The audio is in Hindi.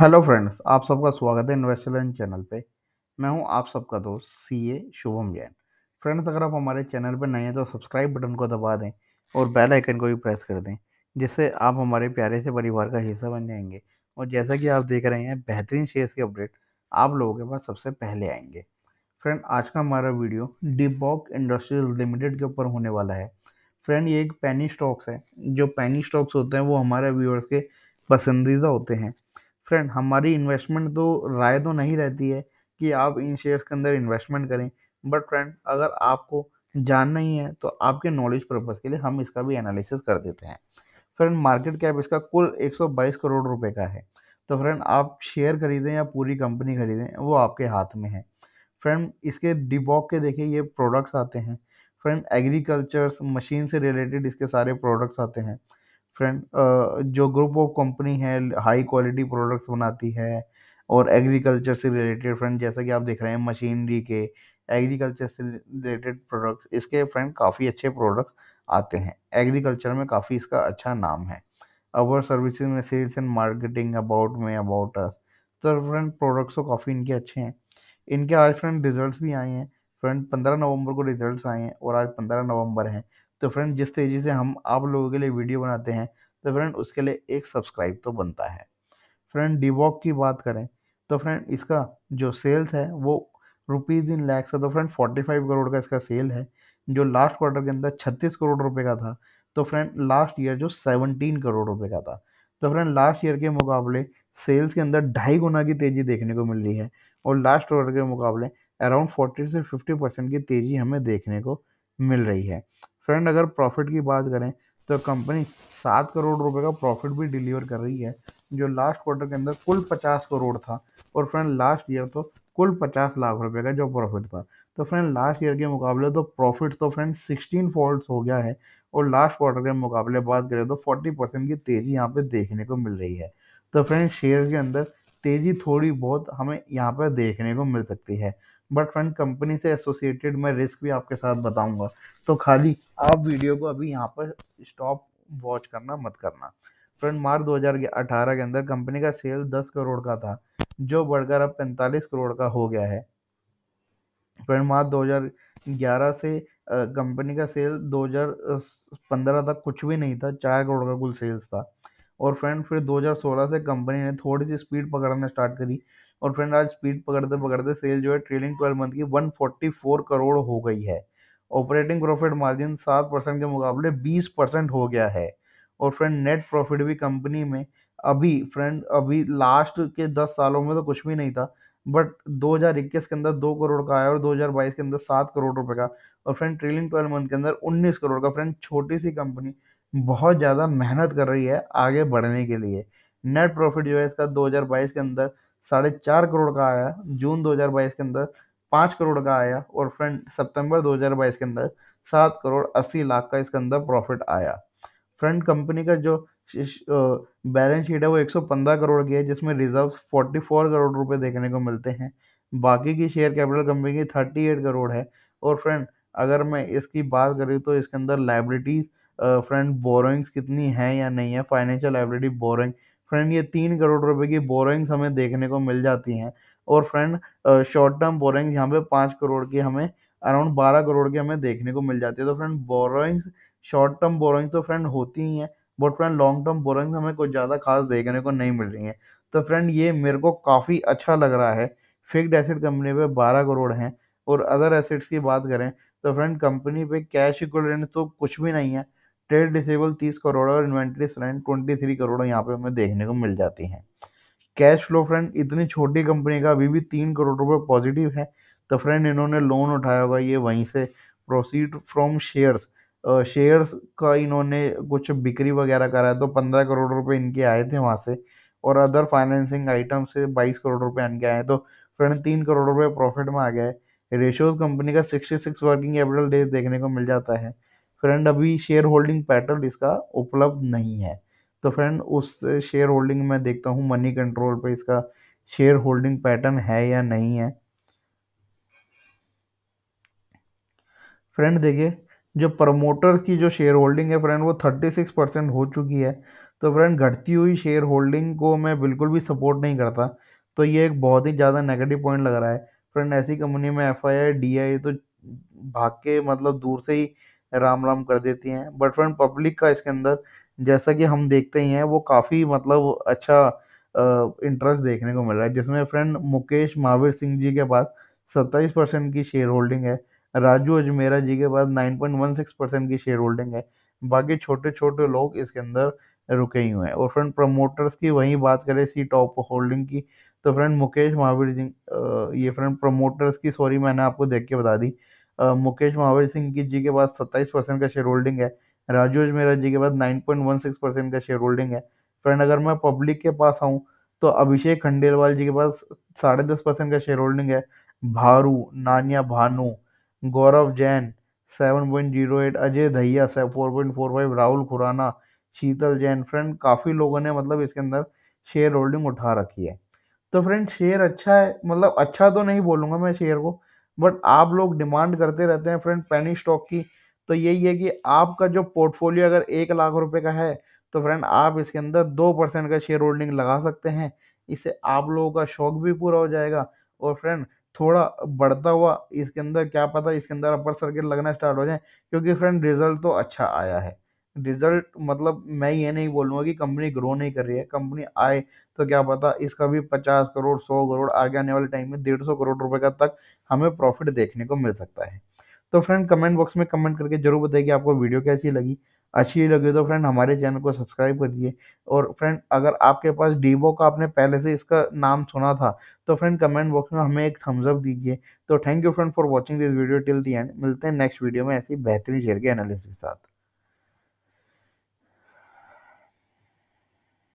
हेलो फ्रेंड्स आप सबका स्वागत है इन्वेस्टलैंड चैनल पे मैं हूं आप सबका दोस्त सीए शुभम जैन फ्रेंड्स अगर आप हमारे चैनल पर नए हैं तो सब्सक्राइब बटन को दबा दें और बेल आइकन को भी प्रेस कर दें जिससे आप हमारे प्यारे से परिवार का हिस्सा बन जाएंगे और जैसा कि आप देख रहे हैं बेहतरीन शेयर्स के अपडेट आप लोगों के पास सबसे पहले आएंगे फ्रेंड आज का हमारा वीडियो डिबॉक इंडस्ट्रियल लिमिटेड के ऊपर होने वाला है फ्रेंड ये एक पैनी स्टॉक्स है जो पैनी स्टॉक्स होते हैं वो हमारे व्यूअर्स के पसंदीदा होते हैं फ्रेंड हमारी इन्वेस्टमेंट तो राय तो नहीं रहती है कि आप इन शेयर्स के अंदर इन्वेस्टमेंट करें बट फ्रेंड अगर आपको जानना ही है तो आपके नॉलेज पर्पज़ के लिए हम इसका भी एनालिसिस कर देते हैं फ्रेंड मार्केट कैप इसका कुल 122 करोड़ रुपए का है तो फ्रेंड आप शेयर खरीदें या पूरी कंपनी खरीदें वो आपके हाथ में है फ्रेंड इसके डिबॉक के देखिए ये प्रोडक्ट्स आते हैं फ्रेंड एग्रीकल्चर्स मशीन से रिलेटेड इसके सारे प्रोडक्ट्स आते हैं फ्रेंड जो ग्रुप ऑफ कंपनी है हाई क्वालिटी प्रोडक्ट्स बनाती है और एग्रीकल्चर से रिलेटेड फ्रेंड जैसा कि आप देख रहे हैं मशीनरी के एग्रीकल्चर से रिलेटेड प्रोडक्ट्स इसके फ्रेंड काफ़ी अच्छे प्रोडक्ट्स आते हैं एग्रीकल्चर में काफ़ी इसका अच्छा नाम है अवर सर्विसेज में सेल्स एंड मार्केटिंग अबाउट में अबाउट अस तो फ्रेंड प्रोडक्ट्स तो काफ़ी इनके अच्छे हैं इनके आज फ्रेंड रिजल्ट्स भी आए हैं फ्रेंड पंद्रह नवंबर को रिजल्ट्स आए हैं और आज पंद्रह नवंबर है तो फ्रेंड जिस तेज़ी से हम आप लोगों के लिए वीडियो बनाते हैं तो फ्रेंड उसके लिए एक सब्सक्राइब तो बनता है फ्रेंड डिवॉक की बात करें तो फ्रेंड इसका जो सेल्स है वो रुपीज़ इन लैक्स है तो फ्रेंड 45 करोड़ का इसका सेल है जो लास्ट क्वार्टर के अंदर 36 करोड़ रुपए का था तो फ्रेंड लास्ट ईयर जो 17 करोड़ रुपए का था तो फ्रेंड लास्ट ईयर के मुकाबले सेल्स के अंदर ढाई गुना की तेज़ी देखने को मिल रही है और लास्ट क्वार्टर के मुकाबले अराउंड फोर्टी से फिफ्टी परसेंट की तेज़ी हमें देखने को मिल रही है फ्रेंड अगर प्रॉफिट की बात करें तो कंपनी सात करोड़ रुपए का प्रॉफिट भी डिलीवर कर रही है जो लास्ट क्वार्टर के अंदर कुल पचास करोड़ था और फ्रेंड लास्ट ईयर तो कुल पचास लाख रुपए का जो प्रॉफिट था तो फ्रेंड लास्ट ईयर के मुकाबले तो प्रॉफिट तो फ्रेंड सिक्सटीन फॉल्ट हो गया है और लास्ट क्वार्टर के मुकाबले बात करें तो फोर्टी परसेंट की तेज़ी यहाँ पे देखने को मिल रही है तो फ्रेंड शेयर के अंदर तेज़ी थोड़ी बहुत हमें यहाँ पर देखने को मिल सकती है बट फ्रेंड कंपनी से एसोसिएटेड मैं रिस्क भी आपके साथ बताऊँगा तो खाली आप वीडियो को अभी यहाँ पर स्टॉप वॉच करना मत करना फ्रेंड मार्च 2018 के अंदर कंपनी का सेल 10 करोड़ का था जो बढ़कर अब 45 करोड़ का हो गया है फ्रेंड मार्च 2011 से कंपनी का सेल 2015 तक कुछ भी नहीं था चार करोड़ का कुल सेल्स था और फ्रेंड फिर 2016 से कंपनी ने थोड़ी सी स्पीड पकड़ना स्टार्ट करी और फ्रेंड आज स्पीड पकड़ते पकड़ते सेल जो है ट्रेलिंग ट्वेल्व मंथ की 144 करोड़ हो गई है ऑपरेटिंग प्रॉफिट मार्जिन सात परसेंट के मुकाबले बीस परसेंट हो गया है और फ्रेंड नेट प्रॉफिट भी कंपनी में अभी फ्रेंड अभी लास्ट के दस सालों में तो कुछ भी नहीं था बट 2021 के अंदर दो करोड़ का आया और 2022 के अंदर सात करोड़ रुपए का और फ्रेंड ट्रेलिंग ट्वेल्व मंथ के अंदर 19 करोड़ का फ्रेंड छोटी सी कंपनी बहुत ज़्यादा मेहनत कर रही है आगे बढ़ने के लिए नेट प्रॉफिट जो है इसका 2022 के अंदर साढ़े चार करोड़ का आया जून 2022 के अंदर पाँच करोड़ का आया और फ्रेंड सितंबर 2022 के अंदर सात करोड़ अस्सी लाख का इसके अंदर प्रॉफिट आया फ्रेंड कंपनी का जो बैलेंस शीट है वो 115 करोड़ की है जिसमें रिजर्व 44 करोड़ रुपए देखने को मिलते हैं बाकी की शेयर कैपिटल कंपनी की 38 करोड़ है और फ्रेंड अगर मैं इसकी बात करूँ तो इसके अंदर लाइब्रिटीज़ फ्रेंड बोरोइंग्स कितनी है या नहीं है फाइनेंशियल लाइब्रेटी बोरोइंग फ्रेंड ये तीन करोड़ रुपए की बोरोइंग्स हमें देखने को मिल जाती हैं और फ्रेंड शॉर्ट टर्म बोरिंग्स यहाँ पे पाँच करोड़ की हमें अराउंड बारह करोड़ की हमें देखने को मिल जाती है तो friend borrowings short term borrowings तो फ्रेंड होती ही हैं but friend long term borrowings हमें कुछ ज़्यादा खास देखने को नहीं मिल रही हैं तो फ्रेंड ये मेरे को काफ़ी अच्छा लग रहा है फिक्ड एसिड कंपनी पे बारह करोड़ हैं और अदर एसेट्स की बात करें तो फ्रेंड कंपनी पे कैश इक्वलेंट तो कुछ भी नहीं है ट्रेड डिसेबल तीस करोड़ और inventory friend twenty three crore यहाँ पे हमें देखने को मिल जाती हैं कैश फ्लो फ्रेंड इतनी छोटी कंपनी का अभी भी तीन करोड़ रुपए पॉजिटिव है तो फ्रेंड इन्होंने लोन उठाया होगा ये वहीं से प्रोसीड फ्रॉम शेयर्स शेयर्स का इन्होंने कुछ बिक्री वगैरह करा तो पंद्रह करोड़ रुपए इनके आए थे वहाँ से और अदर फाइनेंसिंग आइटम से बाईस करोड़ रुपए इनके आए तो फ्रेंड तीन करोड़ रुपए प्रॉफिट में आ गया है रेशोज कंपनी का sixty six working capital days देखने को मिल जाता है फ्रेंड अभी शेयर होल्डिंग पैटर्न इसका उपलब्ध नहीं है तो फ्रेंड उस शेयर होल्डिंग में देखता हूँ मनी कंट्रोल पे इसका शेयर होल्डिंग पैटर्न है या नहीं है फ्रेंड देखिए जो प्रमोटर्स की जो शेयर होल्डिंग है फ्रेंड वो थर्टी सिक्स परसेंट हो चुकी है तो फ्रेंड घटती हुई शेयर होल्डिंग को मैं बिल्कुल भी सपोर्ट नहीं करता तो ये एक बहुत ही ज़्यादा नेगेटिव पॉइंट लग रहा है फ्रेंड ऐसी कंपनी में F I I D I तो भाग के मतलब दूर से ही राम राम कर देती हैं बट फ्रेंड पब्लिक का इसके अंदर जैसा कि हम देखते ही हैं वो काफ़ी मतलब अच्छा इंटरेस्ट देखने को मिल रहा है जिसमें फ्रेंड मुकेश महावीर सिंह जी के पास सत्ताईस परसेंट की शेयर होल्डिंग है राजू अजमेरा जी के पास nine point one six percent की शेयर होल्डिंग है बाकी छोटे छोटे लोग इसके अंदर रुके ही हुए हैं और फ्रेंड प्रमोटर्स की वहीं बात करें सी टॉप होल्डिंग की तो फ्रेंड मुकेश महावीर जी ये फ्रेंड प्रमोटर्स की सॉरी मैंने आपको देख के बता दी मुकेश महावीर सिंह की जी के पास सत्ताईस परसेंट का शेयर होल्डिंग है राजू अजमेरा जी के पास 9.16 परसेंट का शेयर होल्डिंग है फ्रेंड अगर मैं पब्लिक के पास आऊँ तो अभिषेक खंडेलवाल जी के पास साढ़े दस परसेंट का शेयर होल्डिंग है भारू नानिया Bhanu Gaurav Jain seven point zero eight Ajay Dahiya four point four five Rahul Khurana Sheetal Jain friend काफ़ी लोगों ने मतलब इसके अंदर शेयर होल्डिंग उठा रखी है तो फ्रेंड शेयर अच्छा है मतलब अच्छा तो नहीं बोलूँगा मैं शेयर को बट आप लोग डिमांड करते रहते हैं फ्रेंड पैनी स्टॉक की तो यही है कि आपका जो पोर्टफोलियो अगर एक लाख रुपए का है तो फ्रेंड आप इसके अंदर दो परसेंट का शेयर होल्डिंग लगा सकते हैं इससे आप लोगों का शौक भी पूरा हो जाएगा और फ्रेंड थोड़ा बढ़ता हुआ इसके अंदर क्या पता इसके अंदर अपर सर्किट लगना स्टार्ट हो जाए क्योंकि फ्रेंड रिजल्ट तो अच्छा आया है रिजल्ट मतलब मैं ये नहीं बोलूँगा कि कंपनी ग्रो नहीं कर रही है कंपनी आए तो क्या पता इसका भी पचास करोड़ सौ करोड़ आगे आने वाले टाइम में डेढ़ सौ करोड़ रुपए का तक हमें प्रॉफिट देखने को मिल सकता है तो फ्रेंड कमेंट बॉक्स में कमेंट करके जरूर बताइए कि आपको वीडियो कैसी लगी अच्छी लगी तो फ्रेंड हमारे चैनल को सब्सक्राइब करिए और फ्रेंड अगर आपके पास डीबो का आपने पहले से इसका नाम सुना था तो फ्रेंड कमेंट बॉक्स में हमें एक थम्सअप दीजिए तो thank you friend for watching this video till the end मिलते हैं नेक्स्ट वीडियो में ऐसी बेहतरीन शेयर के एनालिसिस के साथ